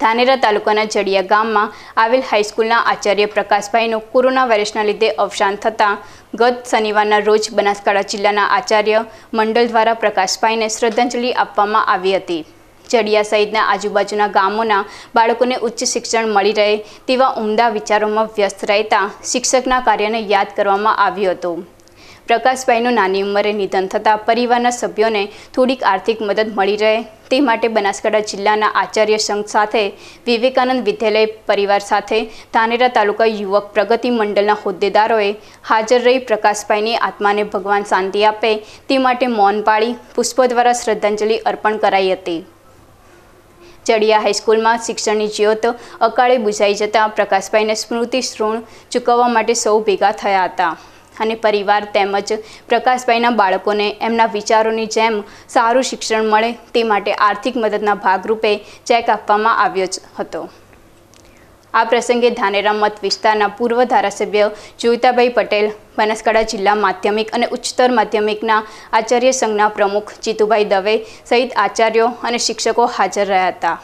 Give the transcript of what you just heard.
ધાનેરા તાલુકાના જડિયા ગામમાં આવેલ હાઈસ્કૂલના આચાર્ય પ્રકાશભાઈનું કોરોના વાયરસના લીધે અવસાન થતાં ગત શનિવારના રોજ બનાસકાંઠા જિલ્લાના આચાર્ય મંડળ દ્વારા પ્રકાશભાઈને શ્રદ્ધાંજલિ આપવામાં આવી હતી ચડિયા સહિતના આજુબાજુના ગામોના બાળકોને ઉચ્ચ શિક્ષણ મળી રહે તેવા ઉમદા વિચારોમાં વ્યસ્ત રહેતા શિક્ષકના કાર્યને યાદ કરવામાં આવ્યું હતું પ્રકાશભાઈનું નાની ઉંમરે નિધન થતાં પરિવારના સભ્યોને થોડીક આર્થિક મદદ મળી રહે તે માટે બનાસકાંઠા જિલ્લાના આચાર્ય સંઘ સાથે વિવેકાનંદ વિદ્યાલય પરિવાર સાથે ધાનેરા તાલુકા યુવક પ્રગતિ મંડળના હોદ્દેદારોએ હાજર રહી પ્રકાશભાઈની આત્માને ભગવાન શાંતિ આપે તે માટે મૌન પાળી પુષ્પો દ્વારા શ્રદ્ધાંજલિ અર્પણ કરાઈ હતી ચડિયા હાઈસ્કૂલમાં શિક્ષણની જ્યોત અકાળે બુઝાઈ જતાં પ્રકાશભાઈને સ્મૃતિ ઋણ ચૂકવવા માટે સૌ ભેગા થયા હતા અને પરિવાર તેમજ પ્રકાશભાઈના બાળકોને એમના વિચારોની જેમ સારું શિક્ષણ મળે તે માટે આર્થિક મદદના ભાગરૂપે ચેક આપવામાં આવ્યો હતો આ પ્રસંગે ધાનેરા મત વિસ્તારના પૂર્વ ધારાસભ્ય જોઈતાભાઈ પટેલ બનાસકાંઠા જિલ્લા માધ્યમિક અને ઉચ્ચતર માધ્યમિકના આચાર્ય સંઘના પ્રમુખ જીતુભાઈ દવે સહિત આચાર્યો અને શિક્ષકો હાજર રહ્યા હતા